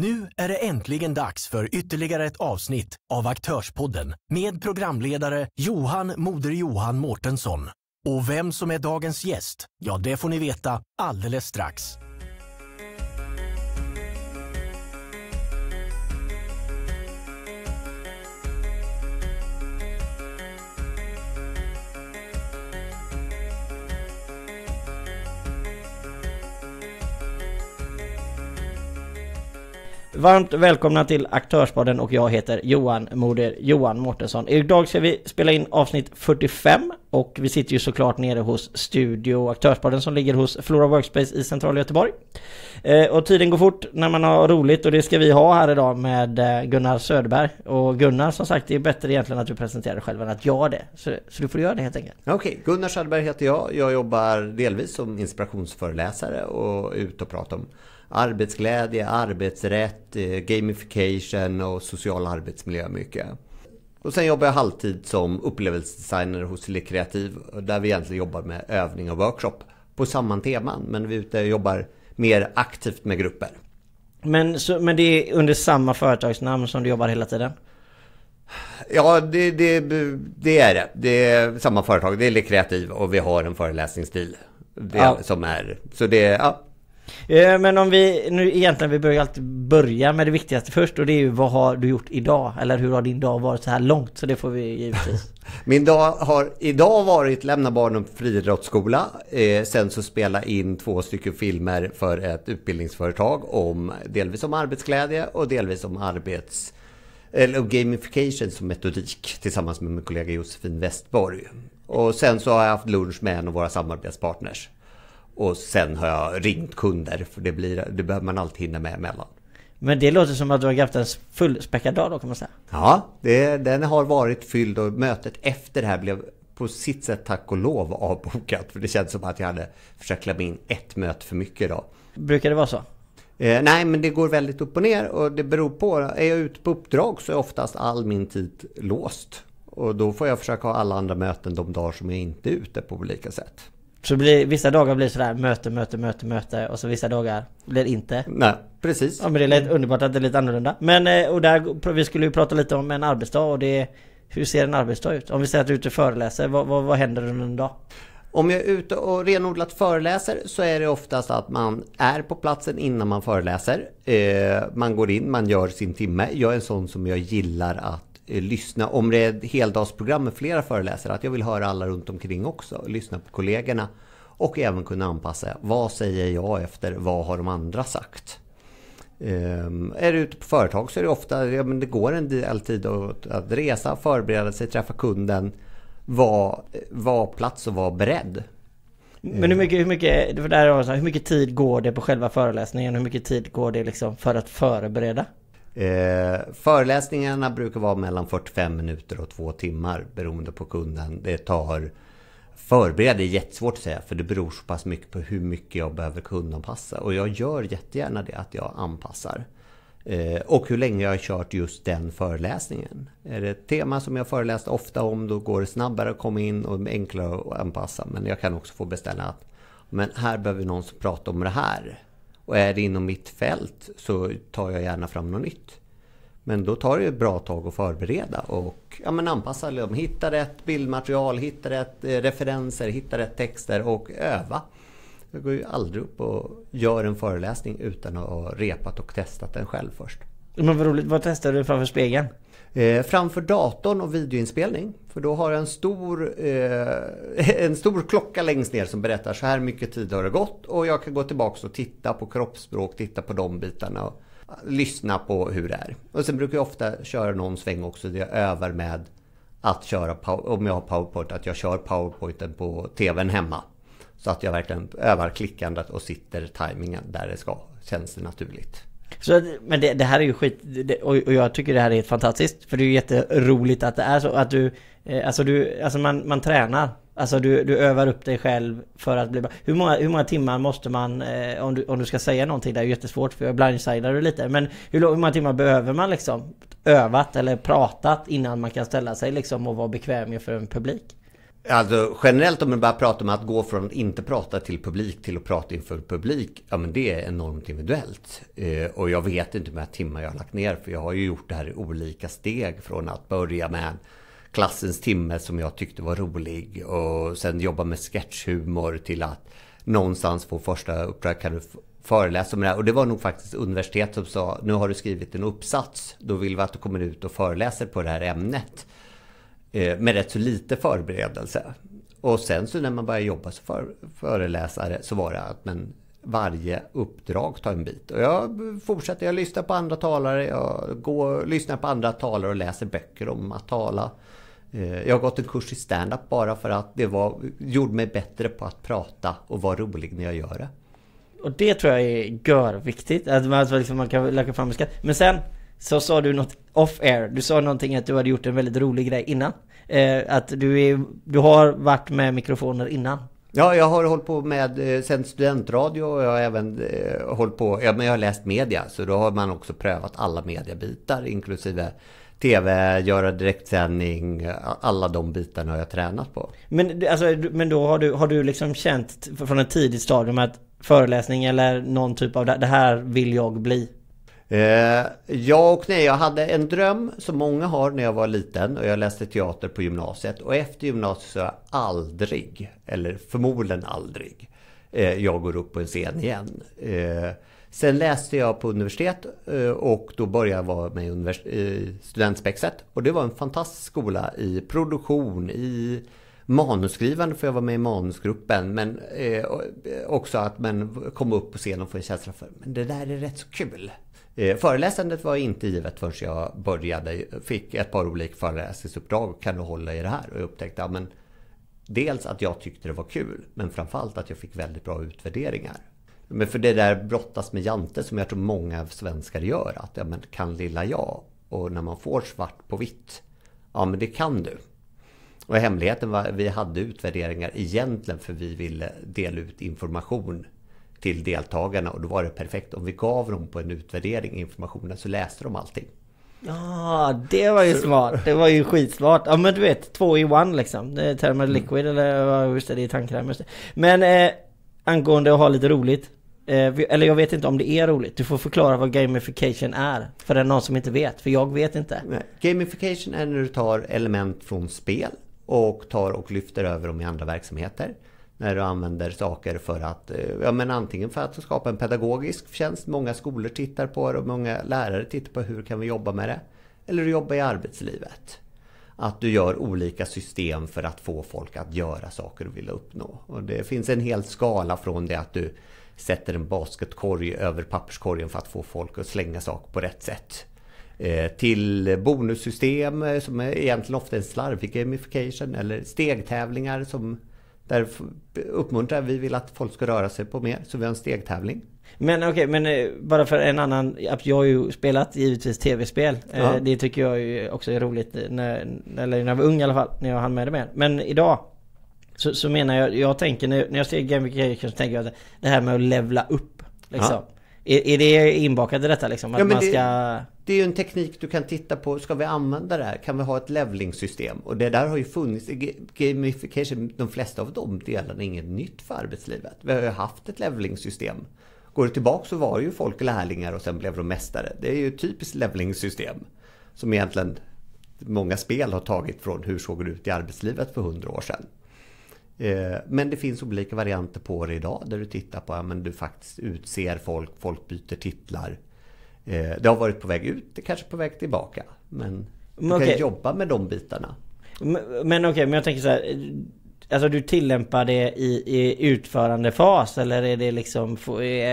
Nu är det äntligen dags för ytterligare ett avsnitt av Aktörspodden med programledare Johan Moder Johan Mårtensson. Och vem som är dagens gäst, ja det får ni veta alldeles strax. Varmt välkomna till Aktörsbaden och jag heter Johan Moder Johan Mårtensson. Idag ska vi spela in avsnitt 45 och vi sitter ju såklart nere hos Studio Aktörsbaden som ligger hos Flora Workspace i centrala Göteborg. Eh, och tiden går fort när man har roligt och det ska vi ha här idag med eh, Gunnar Söderberg. Och Gunnar som sagt, det är bättre egentligen att du presenterar dig själv än att jag gör det. Så, du får göra det helt enkelt. Okej, okay. Gunnar Söderberg heter jag. Jag jobbar delvis som inspirationsföreläsare och är ute och pratar om arbetsglädje, arbetsrätt, eh, gamification och social arbetsmiljö mycket. Och sen jobbar jag halvtid som upplevelsedesigner hos Le Kreativ där vi egentligen jobbar med övning och workshop på samma teman men vi är ute och jobbar mer aktivt med grupper. Men, så, men det är under samma företagsnamn som du jobbar hela tiden? Ja, det, det, det är det. Det är samma företag. Det är Le Kreativ och vi har en föreläsningsstil. Det, ja. som är, så det, ja, Eh, men om vi nu egentligen, vi börjar alltid börja med det viktigaste först och det är ju vad har du gjort idag? Eller hur har din dag varit så här långt? Så det får vi givetvis. Min dag har idag varit lämna barnen på friidrottsskola. Eh, sen så spela in två stycken filmer för ett utbildningsföretag om delvis om arbetsglädje och delvis om arbets eller gamification som metodik tillsammans med min kollega Josefin Westborg. Och sen så har jag haft lunch med en av våra samarbetspartners. Och sen har jag ringt kunder, för det, blir, det behöver man alltid hinna med emellan. Men det låter som att du har haft en fullspäckad dag då kan man säga. Ja, det, den har varit fylld och mötet efter det här blev på sitt sätt tack och lov avbokat. För det kändes som att jag hade försökt klämma in ett möte för mycket idag. Brukar det vara så? Eh, nej, men det går väldigt upp och ner och det beror på. Är jag ute på uppdrag så är oftast all min tid låst. Och då får jag försöka ha alla andra möten de dagar som jag inte är ute på olika sätt. Så blir, vissa dagar blir sådär möte, möte, möte, möte och så vissa dagar blir det inte. Nej, precis. Ja men det är underbart att det är lite annorlunda. Men eh, och där, vi skulle ju prata lite om en arbetsdag och det Hur ser en arbetsdag ut? Om vi säger att du är ute och föreläser, vad, vad, vad händer under en dag? Om jag är ute och renodlat föreläser så är det oftast att man är på platsen innan man föreläser. Eh, man går in, man gör sin timme. Jag är en sån som jag gillar att Eh, lyssna, om det är ett heldagsprogram med flera föreläsare, att jag vill höra alla runt omkring också. Lyssna på kollegorna och även kunna anpassa. Vad säger jag efter? Vad har de andra sagt? Um, är du ute på företag så är det ofta, ja, men det går en del tid att, att resa, förbereda sig, träffa kunden. Var, var plats och var beredd. Men hur mycket, hur mycket, för det här, hur mycket tid går det på själva föreläsningen? Hur mycket tid går det liksom för att förbereda? Eh, föreläsningarna brukar vara mellan 45 minuter och två timmar beroende på kunden. Det tar... Förbereda är jättesvårt att säga för det beror så pass mycket på hur mycket jag behöver kundanpassa. Och jag gör jättegärna det att jag anpassar. Eh, och hur länge jag har kört just den föreläsningen. Är det ett tema som jag föreläst ofta om då går det snabbare att komma in och enklare att anpassa. Men jag kan också få beställa att men här behöver någon som pratar om det här. Och är det inom mitt fält så tar jag gärna fram något nytt. Men då tar det ett bra tag att förbereda och ja, men anpassa. Liksom, hitta rätt bildmaterial, hitta rätt eh, referenser, hitta rätt texter och öva. Jag går ju aldrig upp och gör en föreläsning utan att ha repat och testat den själv först. Men vad roligt. Vad testade du framför spegeln? Eh, framför datorn och videoinspelning. För då har jag en stor, eh, en stor klocka längst ner som berättar så här mycket tid har det gått och jag kan gå tillbaka och titta på kroppsspråk, titta på de bitarna och eh, lyssna på hur det är. Och sen brukar jag ofta köra någon sväng också där jag övar med att köra, om jag har powerpoint, att jag kör powerpointen på tvn hemma. Så att jag verkligen övar klickandet och sitter tajmingen där det ska. Känns det naturligt. Så, men det, det, här är ju skit, det, och, och, jag tycker det här är fantastiskt. För det är ju jätteroligt att det är så. Att du, eh, alltså du, alltså man, man tränar. Alltså du, du övar upp dig själv för att bli bra. Hur många, hur många timmar måste man, eh, om, du, om du ska säga någonting, där, det är ju jättesvårt för jag blindsidar du lite. Men hur, hur många timmar behöver man liksom övat eller pratat innan man kan ställa sig liksom och vara bekväm inför en publik? Alltså generellt om man bara pratar om att gå från att inte prata till publik till att prata inför publik. Ja men det är enormt individuellt. Eh, och jag vet inte hur många timmar jag har lagt ner. För jag har ju gjort det här i olika steg. Från att börja med klassens timme som jag tyckte var rolig. Och sen jobba med sketchhumor till att någonstans få första uppdrag. Kan du föreläsa om det här? Och det var nog faktiskt universitetet som sa. Nu har du skrivit en uppsats. Då vill vi att du kommer ut och föreläser på det här ämnet. Eh, med rätt så lite förberedelse. Och sen så när man började jobba som föreläsare så var det att men varje uppdrag tar en bit. Och jag fortsätter, jag lyssnar på andra talare, jag går, lyssnar på andra talare och läser böcker om att tala. Eh, jag har gått en kurs i stand-up bara för att det var, gjorde mig bättre på att prata och vara rolig när jag gör det. Och det tror jag är görviktigt, att man, liksom, man kan lägga fram skatt. Men sen så sa du något off-air. Du sa någonting att du hade gjort en väldigt rolig grej innan. Eh, att du, är, du har varit med mikrofoner innan. Ja, jag har hållit på med eh, sen studentradio och jag har även eh, hållit på, ja, men jag har läst media så då har man också prövat alla mediebitar inklusive TV, göra direktsändning, alla de bitarna har jag tränat på. Men, alltså, men då har du, har du liksom känt från ett tidigt stadium att föreläsning eller någon typ av det här vill jag bli? Eh, ja och nej, jag hade en dröm som många har när jag var liten och jag läste teater på gymnasiet. Och efter gymnasiet så har jag aldrig, eller förmodligen aldrig, eh, jag går upp på en scen igen. Eh, sen läste jag på universitet eh, och då började jag vara med i univers- Studentspexet. Och det var en fantastisk skola i produktion, i manusskrivande för jag var med i manusgruppen. Men eh, eh, också att man kom upp på scen och få en känsla för men det där är rätt så kul. Eh, föreläsandet var inte givet förrän jag började, fick ett par olika föreläsningsuppdrag. Kan du hålla i det här? Och jag upptäckte ja, dels att jag tyckte det var kul, men framförallt att jag fick väldigt bra utvärderingar. Men för det där brottas med Jante som jag tror många svenskar gör. Att ja, men, kan lilla jag? Och när man får svart på vitt. Ja, men det kan du. Och hemligheten var att vi hade utvärderingar egentligen för vi ville dela ut information till deltagarna och då var det perfekt. Om vi gav dem på en utvärdering informationen så läste de allting. Ja, det var ju smart. Det var ju skitsmart. Ja men du vet, två i one liksom. Det Liquid mm. eller just det, det är tandkräm Men eh, angående att ha lite roligt. Eh, eller jag vet inte om det är roligt. Du får förklara vad gamification är. För det är någon som inte vet, för jag vet inte. Nej. Gamification är när du tar element från spel och tar och lyfter över dem i andra verksamheter när du använder saker för att, eh, ja men antingen för att skapa en pedagogisk tjänst, många skolor tittar på det och många lärare tittar på hur kan vi jobba med det. Eller du jobbar i arbetslivet. Att du gör olika system för att få folk att göra saker du vill uppnå. Och det finns en hel skala från det att du sätter en basketkorg över papperskorgen för att få folk att slänga saker på rätt sätt eh, till bonussystem eh, som är egentligen ofta är en slarvig gamification eller stegtävlingar som där uppmuntrar vi vill att folk ska röra sig på mer, så vi har en stegtävling. Men okej, okay, men eh, bara för en annan... Jag har ju spelat givetvis tv-spel. Eh, ja. Det tycker jag också är roligt, eh, när, eller när jag var ung i alla fall, när jag hann med det mer. Men idag så, så menar jag, jag tänker när jag ser Game of Gamification så tänker jag att det här med att levla upp. Liksom. Ja. Är, är det inbakat i detta liksom? Att ja, man ska... Det, är ju en teknik du kan titta på. Ska vi använda det här? Kan vi ha ett levelingsystem? Och det där har ju funnits i gamification. De flesta av de delarna är inget nytt för arbetslivet. Vi har ju haft ett levelingsystem. Går du tillbaka så var ju folk lärlingar och sen blev de mästare. Det är ju ett typiskt levelingsystem. Som egentligen många spel har tagit från hur såg det ut i arbetslivet för hundra år sedan. Eh, men det finns olika varianter på det idag där du tittar på att ja, du faktiskt utser folk, folk byter titlar. Eh, det har varit på väg ut, det kanske är på väg tillbaka. Men du men, kan okay. jobba med de bitarna. Men, men okej, men jag tänker så här. Alltså du tillämpar det i, i utförandefas eller är det liksom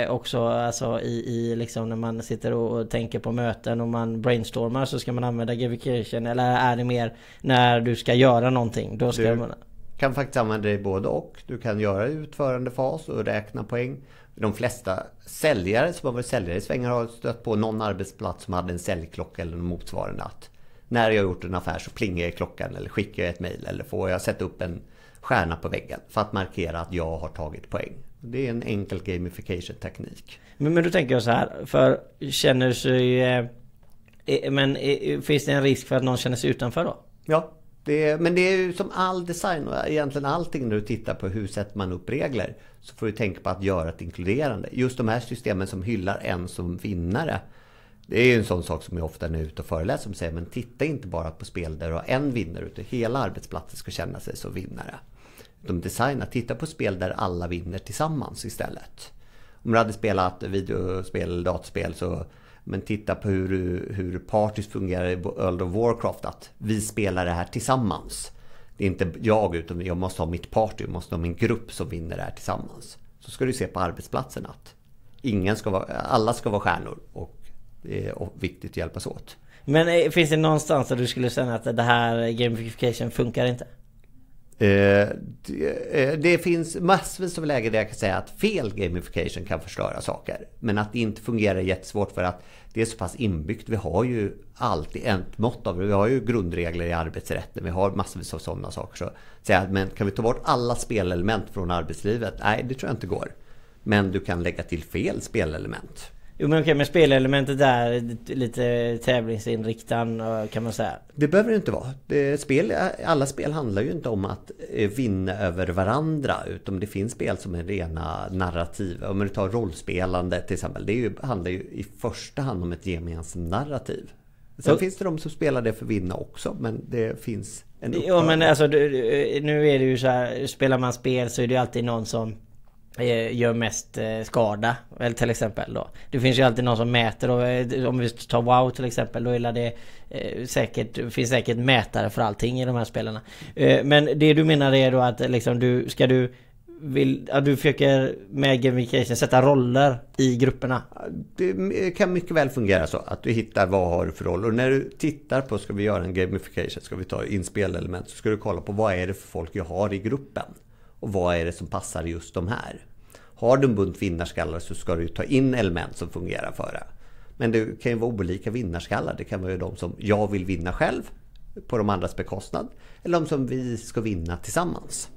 också alltså i, i liksom när man sitter och, och tänker på möten och man brainstormar så ska man använda gamification eller är det mer när du ska göra någonting? Då ska du, man kan faktiskt använda dig både och. Du kan göra utförandefas och räkna poäng. De flesta säljare som har varit säljare i svängar har stött på någon arbetsplats som hade en säljklocka eller motsvarande. Att när jag har gjort en affär så plingar jag klockan eller skickar jag ett mejl. eller får jag sätta upp en stjärna på väggen för att markera att jag har tagit poäng. Det är en enkel gamification-teknik. Men, men då tänker jag så här, för känner sig... Eh, eh, men eh, finns det en risk för att någon känner sig utanför då? Ja, det är, men det är ju som all design och egentligen allting när du tittar på hur sätter man upp regler. Så får du tänka på att göra ett inkluderande. Just de här systemen som hyllar en som vinnare. Det är ju en sån sak som jag ofta är ute och föreläser om. säger men titta inte bara på spel där du har en vinnare utan hela arbetsplatsen ska känna sig som vinnare. De designar, titta på spel där alla vinner tillsammans istället. Om du hade spelat videospel, dataspel så men titta på hur, hur parties fungerar i World of Warcraft. Att vi spelar det här tillsammans. Det är inte jag, utan jag måste ha mitt party. Jag måste ha min grupp som vinner det här tillsammans. Så ska du se på arbetsplatsen att ingen ska vara, alla ska vara stjärnor. Och det är viktigt att hjälpas åt. Men eh, finns det någonstans där du skulle känna att det här gamification funkar inte? Eh, eh, det finns massvis av lägen där jag kan säga att fel gamification kan förstöra saker. Men att det inte fungerar är jättesvårt för att det är så pass inbyggt. Vi har ju alltid ett mått av det. Vi har ju grundregler i arbetsrätten. Vi har massvis av sådana saker. Så säga, men kan vi ta bort alla spelelement från arbetslivet? Nej, det tror jag inte går. Men du kan lägga till fel spelelement. Jo men okej, men spelelementet där lite tävlingsinriktan eh, kan man säga. Det behöver det inte vara. spel, alla spel handlar ju inte om att eh, vinna över varandra. Utan det finns spel som är rena narrativ. Om du tar rollspelande till exempel. Det handlar ju i första hand om ett gemensamt narrativ. Sen och, finns det de som spelar det för att vinna också. Men det finns en upphörande. Jo men alltså eh, nu är det ju så här. Spelar man spel så är det ju alltid någon som Eh, gör mest eh, skada. Eller till exempel då. Det finns ju alltid någon som mäter och eh, om vi tar WoW till exempel då är det säkert, finns säkert mätare för allting i de här spelarna. Men det du menar är då att liksom du, ska du vill, att du försöker med gamification sätta roller i grupperna? Det kan mycket väl fungera så. Att du hittar vad har du för roll. Och när du tittar på, ska vi göra en gamification, ska vi ta inspelelement, så ska du kolla på vad är det för folk jag har i gruppen. Och vad är det som passar just de här? Har du en bunt vinnarskallar så ska du ta in element som fungerar för det. Men det kan ju vara olika vinnarskallar. Det kan vara de som jag vill vinna själv på de andras bekostnad. Eller de som vi ska vinna tillsammans.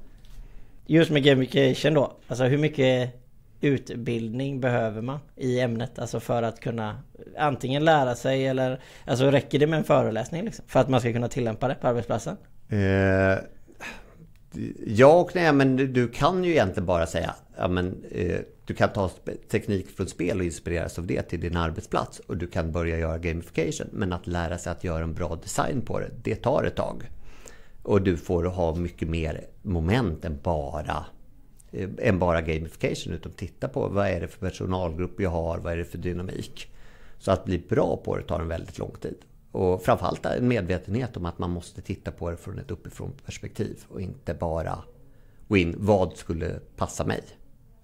Just med gamification då. Alltså hur mycket utbildning behöver man i ämnet? Alltså för att kunna antingen lära sig eller... Alltså räcker det med en föreläsning liksom? För att man ska kunna tillämpa det på arbetsplatsen? Eh, Ja och nej, men du kan ju egentligen bara säga ja, men, eh, du kan ta teknik från spel och inspireras av det till din arbetsplats och du kan börja göra gamification. Men att lära sig att göra en bra design på det, det tar ett tag. Och du får ha mycket mer moment än bara, eh, än bara gamification. Utan titta på vad är det för personalgrupp jag har, vad är det för dynamik. Så att bli bra på det tar en väldigt lång tid. Och framförallt en medvetenhet om att man måste titta på det från ett uppifrån perspektiv och inte bara gå in, vad skulle passa mig?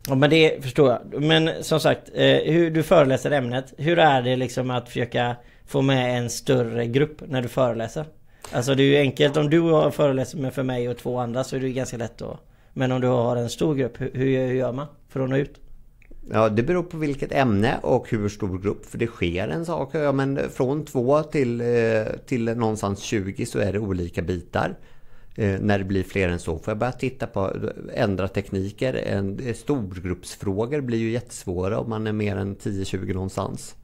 Ja men det förstår jag. Men som sagt, eh, hur du föreläser ämnet. Hur är det liksom att försöka få med en större grupp när du föreläser? Alltså det är ju enkelt om du föreläser med för mig och två andra så är det ganska lätt då. Men om du har en stor grupp, hur gör man för att nå ut? Ja, det beror på vilket ämne och hur stor grupp, för det sker en sak. Ja, men från 2 till, eh, till någonstans 20 så är det olika bitar. Eh, när det blir fler än så får jag börja titta på ändra tekniker. En, eh, storgruppsfrågor blir ju jättesvåra om man är mer än 10-20 någonstans.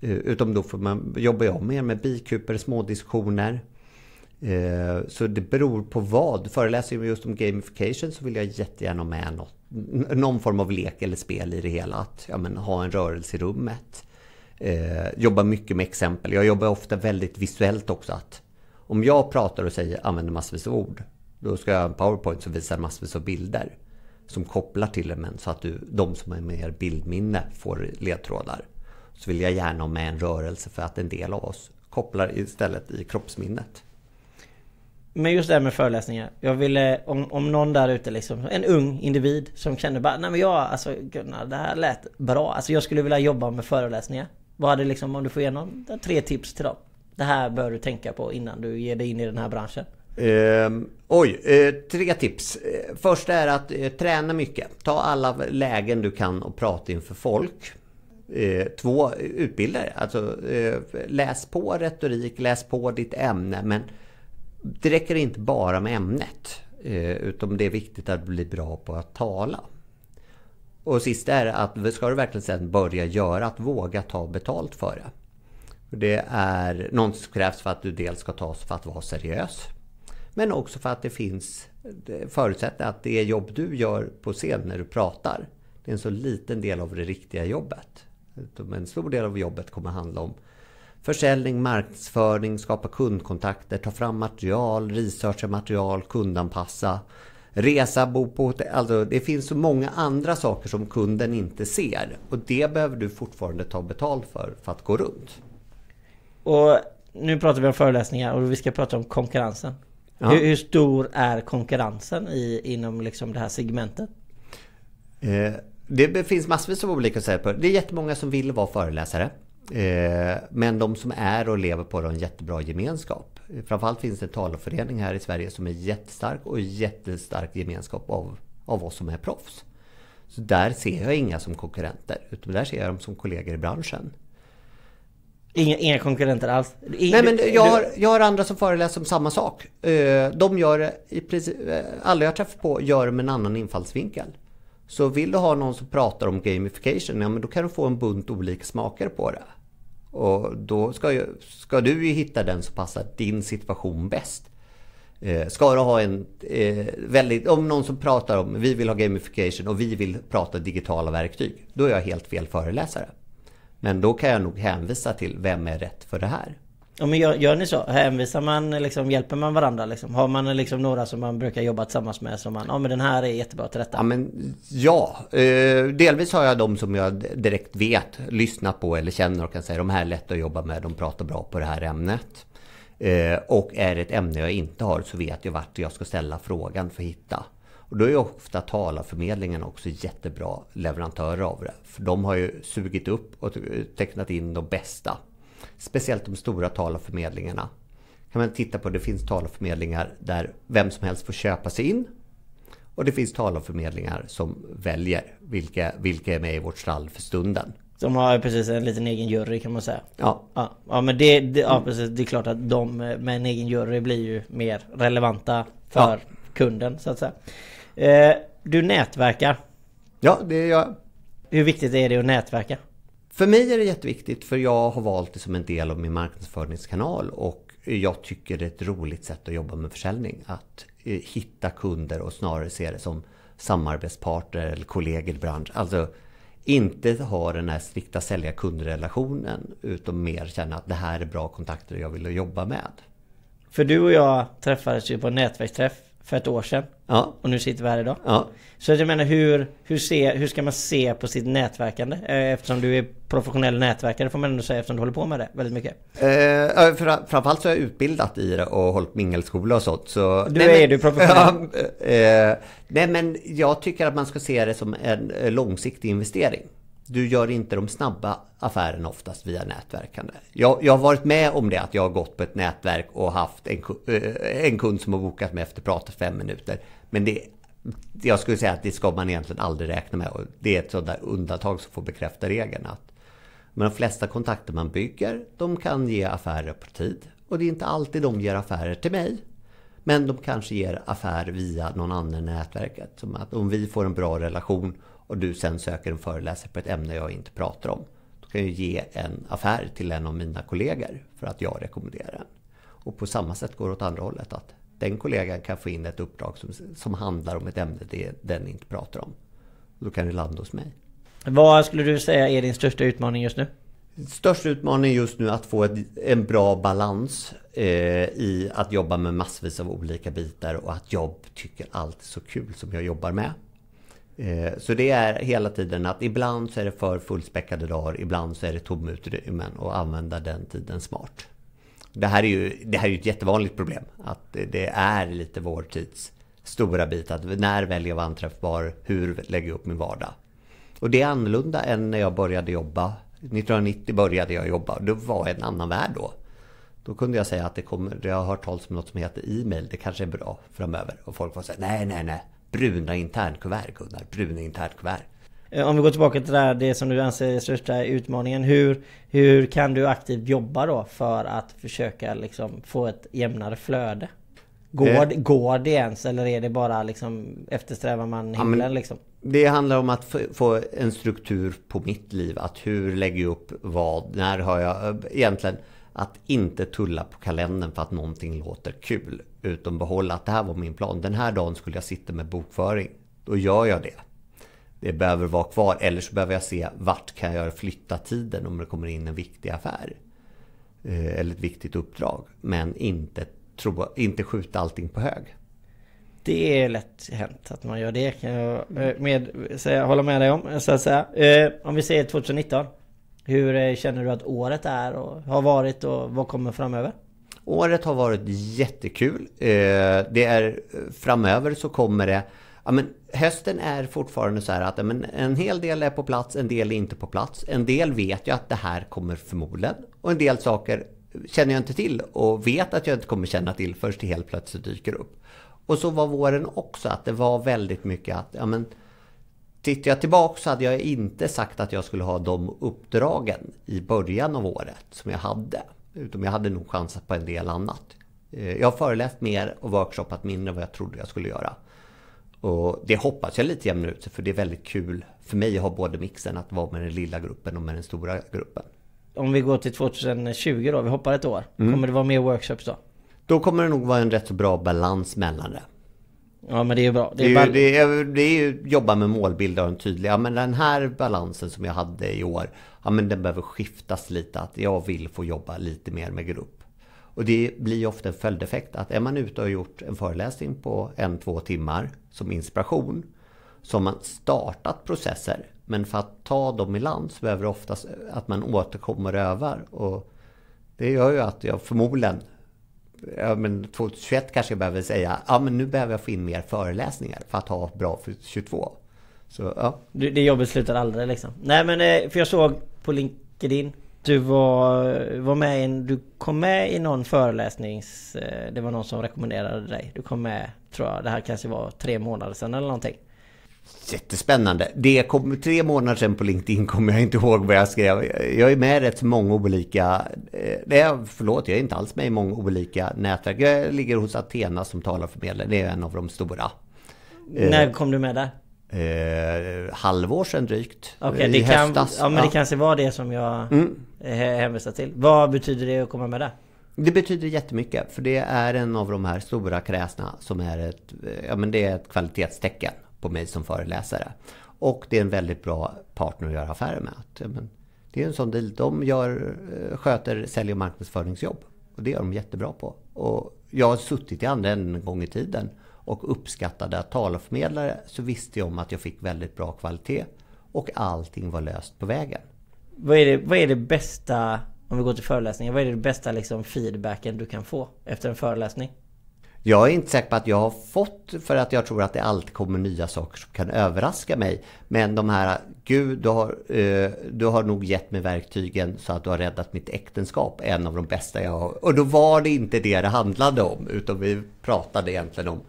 Utom då får man jobba jag mer med bikuper, smådiskussioner. Så det beror på vad. Föreläser jag just om gamification så vill jag jättegärna ha med något någon form av lek eller spel i det hela. Att ja, men, ha en rörelse i rummet. Eh, jobbar mycket med exempel. Jag jobbar ofta väldigt visuellt också. Att om jag pratar och säger, använder massvis av ord. Då ska jag ha en powerpoint som visar massvis av bilder. Som kopplar till det, men så att du, de som är mer bildminne får ledtrådar. Så vill jag gärna ha med en rörelse för att en del av oss kopplar istället i kroppsminnet. Men just det här med föreläsningar. Jag ville, om, om någon där ute liksom, en ung individ som känner bara, nej men jag, alltså Gunnar, det här lät bra. Alltså jag skulle vilja jobba med föreläsningar. Vad hade liksom, om du får igenom tre tips till dem? Det här bör du tänka på innan du ger dig in i den här branschen. Um, oj, uh, tre tips. Eh, första är att uh, träna mycket. Ta alla lägen du kan och prata inför folk. två, utbilda dig. Alltså, läs på retorik, läs på ditt ämne. Men det räcker inte bara med ämnet. Eh, Utan det är viktigt att bli bra på att tala. Och sista är att ska du verkligen sedan börja göra, att våga ta betalt för det. Det är något som krävs för att du dels ska tas för att vara seriös. Men också för att det finns förutsättningar att det jobb du gör på scen när du pratar, det är en så liten del av det riktiga jobbet. En stor del av jobbet kommer handla om Försäljning, marknadsföring, skapa kundkontakter, ta fram material, researcha material, kundanpassa, resa, bo på hotell. Alltså det finns så många andra saker som kunden inte ser. Och det behöver du fortfarande ta betalt för, för att gå runt. Och nu pratar vi om föreläsningar och vi ska prata om konkurrensen. Ja. Hur, hur, stor är konkurrensen i, inom liksom det här segmentet? Eh, det finns massvis av olika sätt Det är jättemånga som vill vara föreläsare. Eh, men de som är och lever på det har en jättebra gemenskap. Framförallt finns det en talarförening här i Sverige som är jättestark och jättestark gemenskap av, av oss som är proffs. Så där ser jag inga som konkurrenter, utan där ser jag dem som kollegor i branschen. Inga, inga konkurrenter alls? Inga, Nej, men jag har, jag har, andra som föreläser om samma sak. Eh, de gör i princip, eh, alla jag träffar på gör det med en annan infallsvinkel. Så vill du ha någon som pratar om gamification, ja men då kan du få en bunt olika smaker på det. Och då ska, ju, ska du ju hitta den som passar din situation bäst. Eh, ska du ha en eh, väldigt... Om någon som pratar om vi vill ha gamification och vi vill prata digitala verktyg. Då är jag helt fel föreläsare. Men då kan jag nog hänvisa till vem är rätt för det här. Ja, men gör, gör ni så? Hänvisar man, liksom, hjälper man varandra? Liksom? Har man liksom några som man brukar jobba tillsammans med som man, ja men den här är jättebra till detta? Ja, men, ja. Eh, delvis har jag de som jag direkt vet, lyssnar på eller känner och kan säga de här är lätta att jobba med, de pratar bra på det här ämnet. Eh, och är det ett ämne jag inte har så vet jag vart jag ska ställa frågan för att hitta. Och då är ofta talarförmedlingen också jättebra leverantörer av det. För de har ju sugit upp och tecknat in de bästa Speciellt de stora talarförmedlingarna. Kan man titta på, det finns talarförmedlingar där vem som helst får köpa sig in. Och det finns talarförmedlingar som väljer vilka, vilka är med i vårt stall för stunden. De har precis en liten egen jury kan man säga. Ja. Ja, ja men det, det, ja, precis, det är klart att de med en egen jury blir ju mer relevanta för ja. kunden så att säga. Eh, du nätverkar. Ja, det gör jag. Hur viktigt är det att nätverka? För mig är det jätteviktigt för jag har valt det som en del av min marknadsföringskanal och jag tycker det är ett roligt sätt att jobba med försäljning. Att eh, hitta kunder och snarare se det som samarbetspartner eller kollegor i bransch. Alltså inte ha den här strikta sälja kundrelationen utan mer känna att det här är bra kontakter jag vill jobba med. För du och jag träffades ju på en nätverksträff för ett år sedan. Ja. Och nu sitter vi här idag. Ja. Så jag menar hur, hur, se, hur ska man se på sitt nätverkande? Eh, eftersom du är professionell nätverkare får man ändå säga eftersom du håller på med det väldigt mycket. Eh, för, framförallt så har jag utbildat i det och hållit mingelskola och sånt. Så, du nej, är men, du professionell. Ja, eh, eh, nej men jag tycker att man ska se det som en eh, långsiktig investering. Du gör inte de snabba affärerna oftast via nätverkande. Jag, jag har varit med om det att jag har gått på ett nätverk och haft en, eh, en kund som har bokat mig efter pratet fem minuter. Men det, jag skulle säga att det ska man egentligen aldrig räkna med. Och det är ett sådant undantag som får bekräfta regeln. Att, de flesta kontakter man bygger, de kan ge affärer på tid. Och det är inte alltid de ger affärer till mig. Men de kanske ger affär via någon annan i nätverket. Som att om vi får en bra relation och du sen söker en föreläsare på ett ämne jag inte pratar om. Då kan jag ge en affär till en av mina kollegor för att jag rekommenderar den. Och på samma sätt går det åt andra hållet. att Den kollegan kan få in ett uppdrag som, som handlar om ett ämne det, den inte pratar om. då kan det landa hos mig. Vad skulle du säga är din största utmaning just nu? Största utmaningen just nu är att få en bra balans eh, i att jobba med massvis av olika bitar och att jag tycker allt är så kul som jag jobbar med. Eh, så det är hela tiden att ibland så är det för fullspäckade dagar, ibland så är det tomma utrymmen och använda den tiden smart. Det här är ju, det här är ett jättevanligt problem, att det är lite vår tids stora bit, att när väljer jag att vara anträffbar, hur lägger jag upp min vardag? Och det är annorlunda än när jag började jobba. 1990 började jag jobba, det var en annan värld då. Då kunde jag säga att det kommer, jag har hört talas om något som heter e-mail, det kanske är bra framöver. Och folk var säga nej, nej, nej bruna internkuvert, Gunnar. Bruna internkuvert. Eh, om vi går tillbaka till det, här, det som du anser är största utmaningen. Hur, hur kan du aktivt jobba då för att försöka liksom få ett jämnare flöde? Går, eh. går det ens eller är det bara liksom eftersträvar man himlen ja, liksom? Det handlar om att få en struktur på mitt liv. Att hur lägger jag upp vad? När har jag eh, egentligen att inte tulla på kalendern för att någonting låter kul utan behålla att det här var min plan. Den här dagen skulle jag sitta med bokföring. Då gör jag det. Det behöver vara kvar. Eller så behöver jag se vart kan jag flytta tiden om det kommer in en viktig affär. Eh, eller ett viktigt uppdrag. Men inte, tro, inte skjuta allting på hög. Det är lätt hänt att man gör det. Kan jag med, säga, hålla med dig om. Så att säga. Eh, om vi säger 2019. Hur eh, känner du att året är och har varit och vad kommer framöver? Året har varit jättekul. Eh, det är eh, framöver så kommer det Ja, men hösten är fortfarande så här att men en hel del är på plats, en del är inte på plats. En del vet jag att det här kommer förmodligen och en del saker känner jag inte till och vet att jag inte kommer känna till först det helt plötsligt dyker upp. Och så var våren också, att det var väldigt mycket att ja, men, Tittar jag tillbaka så hade jag inte sagt att jag skulle ha de uppdragen i början av året som jag hade. Utom jag hade nog chansat på en del annat. Eh, jag har föreläst mer och workshoppat mindre än vad jag trodde jag skulle göra. Och det hoppas jag lite jämnar ut sig för det är väldigt kul för mig att ha både mixen att vara med den lilla gruppen och med den stora gruppen. Om vi går till 2020 då, vi hoppar ett år. Mm. Kommer det vara mer workshops då? Då kommer det nog vara en rätt så bra balans mellan det. Ja men det är bra. Det är, det är, ju, det är, det är ju jobba med målbilder och en tydlig, ja men den här balansen som jag hade i år, ja men den behöver skiftas lite. Att jag vill få jobba lite mer med grupp. Och det blir ofta en följdeffekt att är man ute och har gjort en föreläsning på en, två timmar som inspiration, så har man startat processer. Men för att ta dem i land så behöver det oftast att man återkommer och övar. Och det gör ju att jag förmodligen ja, men 2021 kanske jag behöver säga, ja men nu behöver jag få in mer föreläsningar för att ha bra för 22. Så, ja. det jobbet slutar aldrig liksom. Nej men eh, för jag såg på LinkedIn, du var, var med i en, du kom med i någon föreläsnings... Eh, det var någon som rekommenderade dig. Du kom med, tror jag, det här kanske var tre månader sedan eller någonting. Jättespännande. Det kom tre månader sedan på LinkedIn kommer jag inte ihåg vad jag skrev. Jag är med i rätt många olika... Eh, nej, förlåt, jag är inte alls med i många olika nätverk. Jag ligger hos Athena som talar för talarförmedlare. Det är en av de stora. Eh, När kom du med där? Eh, halvår sedan drygt. Okay, I höstas. ja, men det ja. kanske var det som jag mm. Eh, hänvisade till. Vad betyder det att komma med där? Det betyder jättemycket, för det är en av de här stora kräsna som är ett, ja, men det är ett kvalitetstecken på mig som föreläsare. Och det är en väldigt bra partner att göra affärer med. Att, men, det är en sån deal. De gör, eh, sköter sälj och marknadsföringsjobb. Och det är de jättebra på. Och jag har suttit i andra änden en gång i tiden och uppskattade att talarförmedlare så visste jag om att jag fick väldigt bra kvalitet. Och allting var löst på vägen. Vad är det, vad är det bästa, om vi går till föreläsningen, vad är det bästa liksom feedbacken du kan få efter en föreläsning? Jag är inte säker på att jag har fått för att jag tror att det alltid kommer nya saker som kan överraska mig. Men de här, Gud du har, eh, du har nog gett mig verktygen så att du har räddat mitt äktenskap. En av de bästa jag har. Och då var det inte det det handlade om. Utan vi pratade egentligen om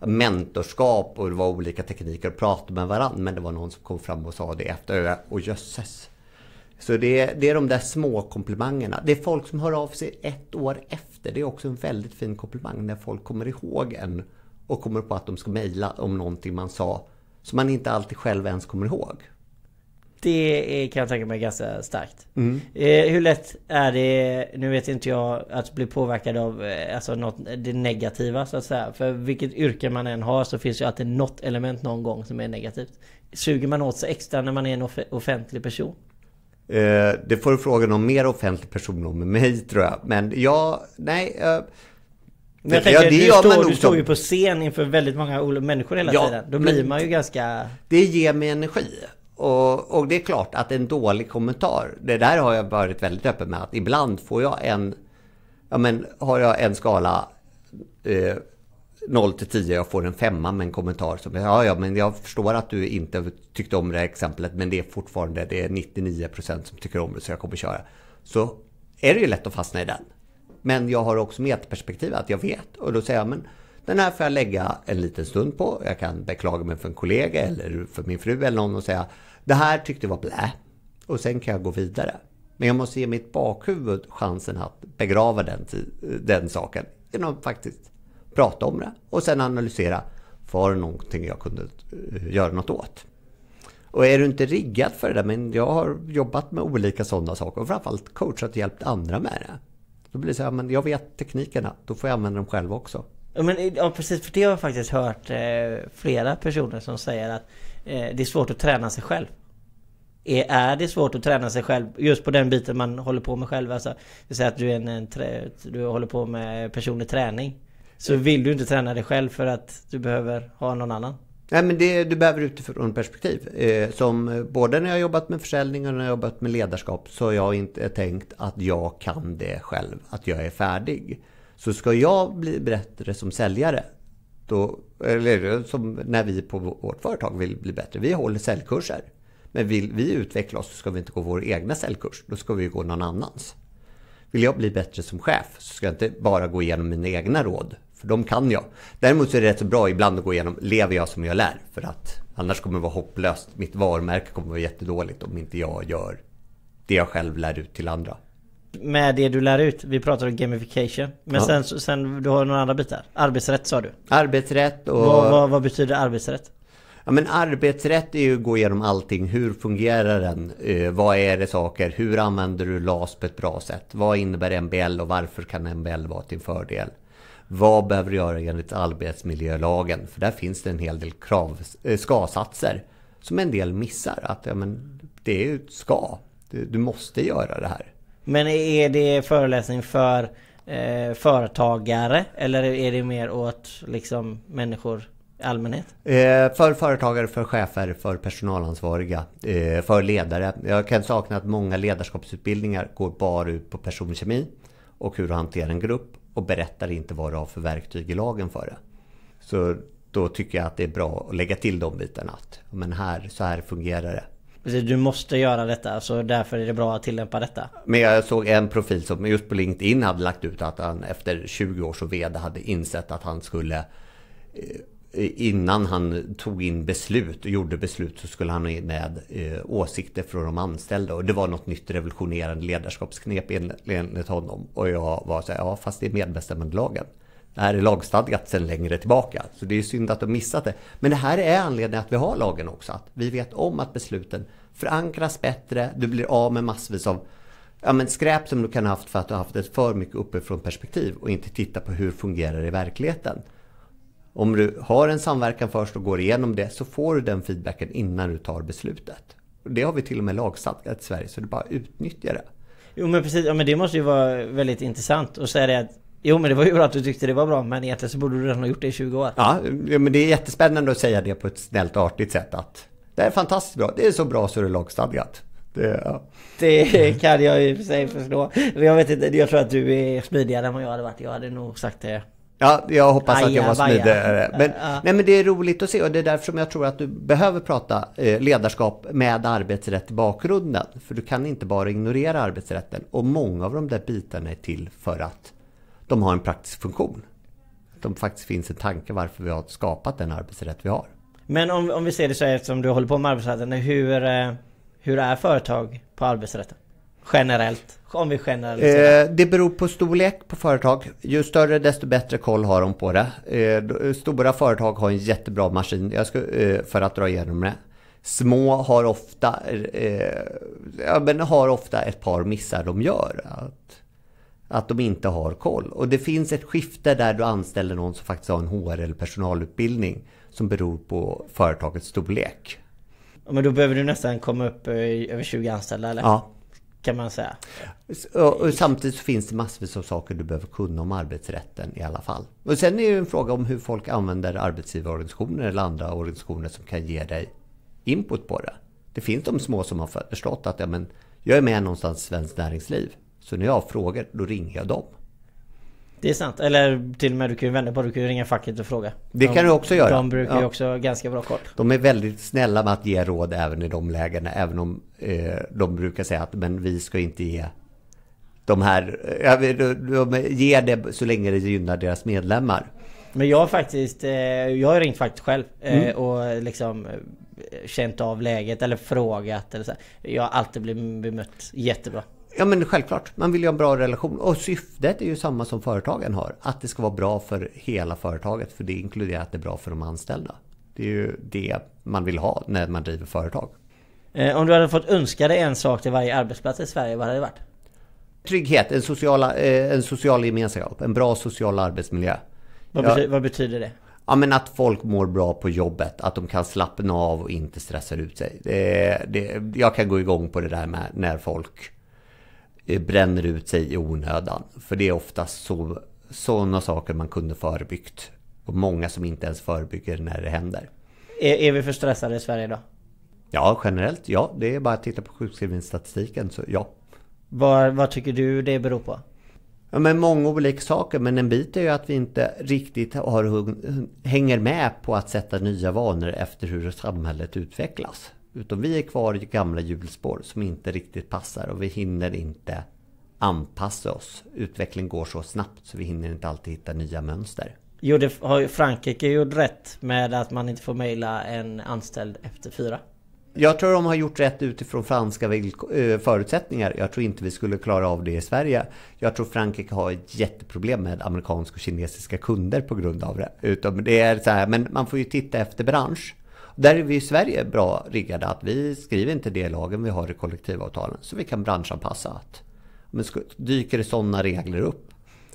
mentorskap och det var olika tekniker att prata med varandra. Men det var någon som kom fram och sa det efter. Och jösses. Så det det är de där små komplimangerna. Det är folk som hör av sig ett år efter efter. Det är också en väldigt fin komplimang när folk kommer ihåg en och kommer på att de ska mejla om någonting man sa som man inte alltid själv ens kommer ihåg. Det är, kan jag tänka mig ganska starkt. Mm. Eh, hur lätt är det, nu vet inte jag, att bli påverkad av eh, alltså något, det negativa så att säga? För vilket yrke man än har så finns ju alltid något element någon gång som är negativt. Suger man åt sig extra när man är en offentlig person? Eh, det får du frågan om mer offentlig person med mig tror jag. Men ja, nej. Eh, men jag tänker, ja, det du, står, du står ju på scen inför väldigt många människor hela ja, tiden. Då blir man ju ganska... Det ger mig energi. Och, och, det är klart att en dålig kommentar, det där har jag varit väldigt öppen med. Att ibland får jag en, ja men har jag en skala eh, 0 till 10, jag får en femma med en kommentar som ja, ja, men jag förstår att du inte tyckte om det här exemplet, men det är fortfarande det är 99% som tycker om det, så jag kommer köra. Så är det ju lätt att fastna i den. Men jag har också metaperspektivet, att jag vet. Och då säger jag, men den här får jag lägga en liten stund på. Jag kan beklaga mig för en kollega eller för min fru eller någon och säga, det här tyckte jag var blä. Och sen kan jag gå vidare. Men jag måste ge mitt bakhuvud chansen att begrava den, den saken. Genom faktiskt prata om det och sen analysera var det någonting jag kunde eh, göra något åt. Och är du inte riggad för det där, men jag har jobbat med olika sådana saker och framförallt coachat och hjälpt andra med det. Då blir det så här, men jag vet teknikerna, då får jag använda dem själv också. Ja, men, eh, ja precis, för det har jag faktiskt hört eh, flera personer som säger att eh, det är svårt att träna sig själv. Är, är det svårt att träna sig själv just på den biten man håller på med själv? Alltså, vi säger att du, är en, en du håller på med personlig träning. Så vill du inte träna dig själv för att du behöver ha någon annan. Nej, men det, du behöver utifrån perspektiv. Eh, som eh, både när jag har jobbat med försäljning och när jag har jobbat med ledarskap så har jag inte tänkt att jag kan det själv, att jag är färdig. Så ska jag bli bättre som säljare, då, eller eh, som när vi på vårt företag vill bli bättre, vi håller säljkurser. Men vill vi utveckla oss så ska vi inte gå vår egna säljkurs, då ska vi gå någon annans. Vill jag bli bättre som chef så ska jag inte bara gå igenom mina egna råd för de kan jag. Däremot så är det rätt så bra ibland att gå igenom, lever jag som jag lär? För att annars kommer det vara hopplöst. Mitt varumärke kommer vara jättedåligt om inte jag gör det jag själv lär ut till andra. Med det du lär ut, vi pratar om gamification. Men ja. sen, sen, du har några andra bitar. Arbetsrätt sa du. Arbetsrätt och... Vad, vad, vad betyder arbetsrätt? Ja, men arbetsrätt är ju att gå igenom allting. Hur fungerar den? Eh, vad är det saker? Hur använder du LAS på ett bra sätt? Vad innebär MBL och varför kan MBL vara till fördel? Vad behöver du göra enligt arbetsmiljölagen? För där finns det en hel del krav, äh, ska-satser som en del missar. Att ja, men, det är ju ett ska. Du, måste göra det här. Men är det föreläsning för eh, företagare eller är det mer åt liksom, människor i allmänhet? Eh, för företagare, för chefer, för personalansvariga, eh, för ledare. Jag kan sakna att många ledarskapsutbildningar går bara ut på personkemi och hur att hanterar en grupp och berättar inte vad du har för verktyg i lagen för det. Så då tycker jag att det är bra att lägga till de bitarna. Att, men här, så här fungerar det. Precis, du måste göra detta så därför är det bra att tillämpa detta. Men jag såg en profil som just på LinkedIn hade lagt ut att han efter 20 år som VD hade insett att han skulle eh, innan han tog in beslut och gjorde beslut så skulle han in med eh, åsikter från de anställda. Och det var något nytt revolutionerande ledarskapsknep enligt honom. Och jag var så här, ja fast det är medbestämmandelagen. Det här är lagstadgat sedan längre tillbaka. Så det är synd att de missat det. Men det här är anledningen att vi har lagen också. Att vi vet om att besluten förankras bättre. Du blir av med massvis av ja, men skräp som du kan ha haft för att du har haft ett för mycket uppifrån perspektiv och inte titta på hur det fungerar i verkligheten. Om du har en samverkan först och går igenom det så får du den feedbacken innan du tar beslutet. Det har vi till och med lagstadgat i Sverige så du bara utnyttjar det. Jo men precis, ja, men det måste ju vara väldigt intressant att säga det att Jo men det var ju bra att du tyckte det var bra men egentligen så borde du redan ha gjort det i 20 år. Ja men det är jättespännande att säga det på ett snällt och artigt sätt att det är fantastiskt bra, det är så bra så det är lagstadgat. Det, ja. det kan jag ju för sig förstå. Jag vet inte, jag tror att du är smidigare än vad jag hade varit. Jag hade nog sagt det Ja, jag hoppas Aja, att jag var smidigare. Men, ja. nej, men det är roligt att se och det är därför som jag tror att du behöver prata eh, ledarskap med arbetsrätt i bakgrunden. För du kan inte bara ignorera arbetsrätten. Och många av de där bitarna är till för att de har en praktisk funktion. Att de faktiskt finns en tanke varför vi har skapat den arbetsrätt vi har. Men om, om vi ser det så här, eftersom du håller på med arbetsrätten, hur, eh, hur är företag på arbetsrätten? Generellt? Om vi generaliserar. Eh, det beror på storlek på företag. Ju större desto bättre koll har de på det. Eh, stora företag har en jättebra maskin eh, för att dra igenom det. Små har ofta, ja, men har ofta ett par missar de gör. Att, att de inte har koll. Och det finns ett skifte där du anställer någon som faktiskt har en HR eller personalutbildning som beror på företagets storlek. Men då behöver du nästan komma upp i över 20 anställda eller? Ja kan man säga. Och, och samtidigt så finns det massvis av saker du behöver kunna om arbetsrätten i alla fall. Och sen är det ju en fråga om hur folk använder arbetsgivarorganisationer eller andra organisationer som kan ge dig input på det. Det finns de små som har förstått att ja, men jag är med någonstans i Svenskt Näringsliv. Så när jag har frågor, då ringer jag dem. Det är sant. Eller till och med du kan ju vända på Du kan ju ringa facket och fråga. Det de, kan du också göra. De brukar ja. ju också ha ganska bra koll. De är väldigt snälla med att ge råd även i de lägena. Även om eh, de brukar säga att men vi ska inte ge de här... Eh, ja, de, de ger det så länge det gynnar deras medlemmar. Men jag har faktiskt... Eh, jag har ringt faktiskt själv. Eh, mm. Och liksom eh, känt av läget eller frågat eller så. Jag har alltid blivit bemött jättebra. Ja men självklart, man vill ju ha en bra relation. Och syftet är ju samma som företagen har. Att det ska vara bra för hela företaget. För det inkluderar att det är bra för de anställda. Det är ju det man vill ha när man driver företag. Eh, om du hade fått önska dig en sak till varje arbetsplats i Sverige, vad hade det varit? Trygghet, en, sociala, eh, en social gemenskap, en bra social arbetsmiljö. Vad, betyder, ja. vad betyder det? Ja men att folk mår bra på jobbet, att de kan slappna av och inte stressar ut sig. Det, eh, det, jag kan gå igång på det där med när folk Eh, bränner ut sig i onödan. För det är oftast så, sådana saker man kunde förebyggt. Och många som inte ens förebygger när det händer. Är, är vi för stressade i Sverige då? Ja, generellt ja. Det är bara att titta på sjukskrivningsstatistiken, så ja. Vad, vad tycker du det beror på? Ja, men många olika saker, men en bit är ju att vi inte riktigt har, hänger med på att sätta nya vanor efter hur samhället utvecklas. Utan vi är kvar i gamla hjulspår som inte riktigt passar och vi hinner inte anpassa oss. Utvecklingen går så snabbt så vi hinner inte alltid hitta nya mönster. Jo, det har ju Frankrike gjort rätt med att man inte får mejla en anställd efter fyra. Jag tror de har gjort rätt utifrån franska eh, förutsättningar. Jag tror inte vi skulle klara av det i Sverige. Jag tror Frankrike har ett jätteproblem med amerikanska och kinesiska kunder på grund av det. Utom det är så här, men man får ju titta efter bransch. Där är vi i Sverige bra riggade att vi skriver inte det lagen vi har i kollektivavtalen så vi kan branschanpassa att men dyker det sådana regler upp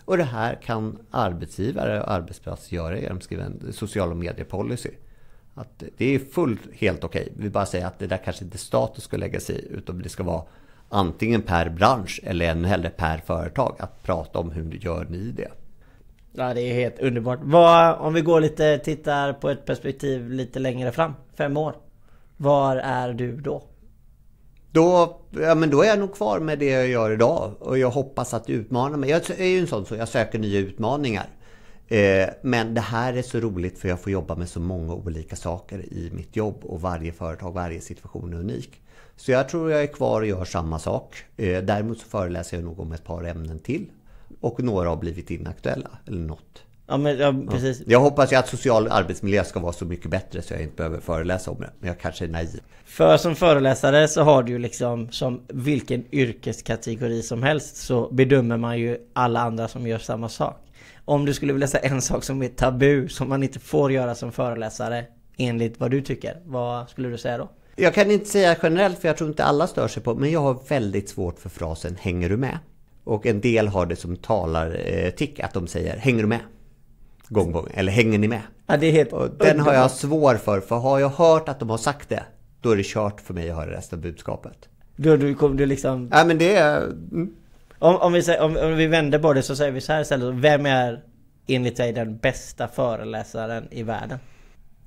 och det här kan arbetsgivare och arbetsplatser göra genom att skriva en sociala medier-policy. Att det är fullt helt okej. Okay. Vi bara säger att det där kanske inte staten ska lägga sig i utan det ska vara antingen per bransch eller ännu hellre per företag att prata om hur gör ni det. Ja det är helt underbart. Vad, om vi går lite, tittar på ett perspektiv lite längre fram, fem år. Var är du då? Då, ja, men då är jag nog kvar med det jag gör idag och jag hoppas att utmana mig. Jag är ju en sån så jag söker nya utmaningar. Eh, men det här är så roligt för jag får jobba med så många olika saker i mitt jobb och varje företag, varje situation är unik. Så jag tror jag är kvar och gör samma sak. Eh, däremot så föreläser jag nog om ett par ämnen till och några har blivit inaktuella. Eller något. Ja, men, ja, precis. Jag hoppas ju att social arbetsmiljö ska vara så mycket bättre så jag inte behöver föreläsa om det. Men jag kanske är naiv. För som föreläsare så har du ju liksom som vilken yrkeskategori som helst så bedömer man ju alla andra som gör samma sak. Om du skulle vilja säga en sak som är tabu som man inte får göra som föreläsare enligt vad du tycker. Vad skulle du säga då? Jag kan inte säga generellt för jag tror inte alla stör sig på men jag har väldigt svårt för frasen hänger du med? Och en del har det som talartick, eh, att de säger hänger du med? Gång, på gång. Eller hänger ni med? Ja, det är helt och den har jag svår för, för har jag hört att de har sagt det, då är det kört för mig att höra resten av budskapet. Då, då kommer du liksom... Ja, men det är... Om, om, vi, om, om vi vänder på det så säger vi så här istället. Vem är enligt dig den bästa föreläsaren i världen?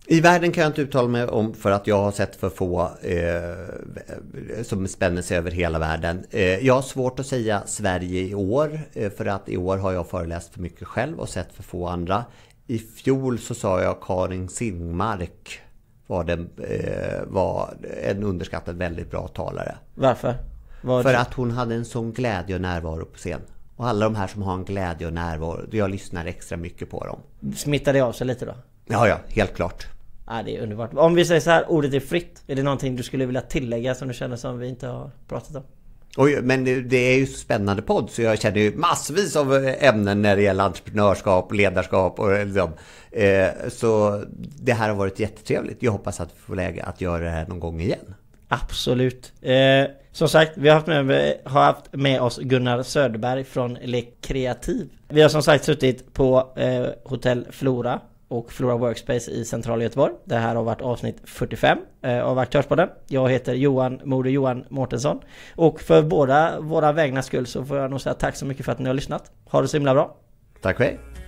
I världen kan jag inte uttala mig om för att jag har sett för få eh, som spänner sig över hela världen. Eh, jag har svårt att säga Sverige i år eh, för att i år har jag föreläst för mycket själv och sett för få andra. I fjol så sa jag Karin Singmark var, den, eh, var en underskattad väldigt bra talare. Varför? Var för att hon hade en sån glädje och närvaro på scen. Och alla de här som har en glädje och närvaro, jag lyssnar extra mycket på dem. Smittade jag av sig lite då? Ja, ja, helt klart. Ja, det är underbart. Om vi säger så här, ordet är fritt. Är det någonting du skulle vilja tillägga som du känner som vi inte har pratat om? Oj, men det är ju spännande podd så jag känner ju massvis av eh, ämnen när det gäller entreprenörskap, och ledarskap och eh, liksom. Eh, så det här har varit jättetrevligt. Jag hoppas att vi får läge att göra det här någon gång igen. Absolut. som sagt, vi har haft, med, har haft med oss Gunnar Söderberg från Lek Kreativ. Vi har som sagt suttit på Hotell Flora och Flora Workspace i centrala Göteborg. Det här har varit avsnitt 45 eh, av Aktörspodden. Jag heter Johan Moder Johan Mårtensson. Och för båda våra vägnars skull så får jag nog säga tack så mycket för att ni har lyssnat. Ha det så himla bra. Tack själv.